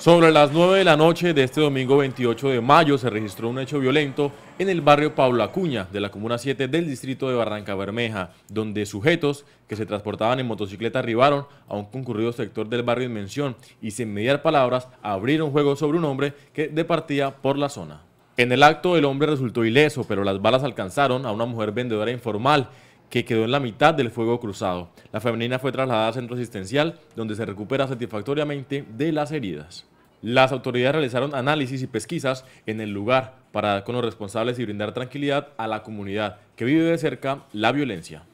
Sobre las 9 de la noche de este domingo 28 de mayo se registró un hecho violento en el barrio Paula Acuña de la Comuna 7 del distrito de Barranca Bermeja, donde sujetos que se transportaban en motocicleta arribaron a un concurrido sector del barrio en mención y sin mediar palabras abrieron juego sobre un hombre que departía por la zona. En el acto el hombre resultó ileso, pero las balas alcanzaron a una mujer vendedora informal que quedó en la mitad del fuego cruzado. La femenina fue trasladada al centro asistencial, donde se recupera satisfactoriamente de las heridas. Las autoridades realizaron análisis y pesquisas en el lugar para dar con los responsables y brindar tranquilidad a la comunidad que vive de cerca la violencia.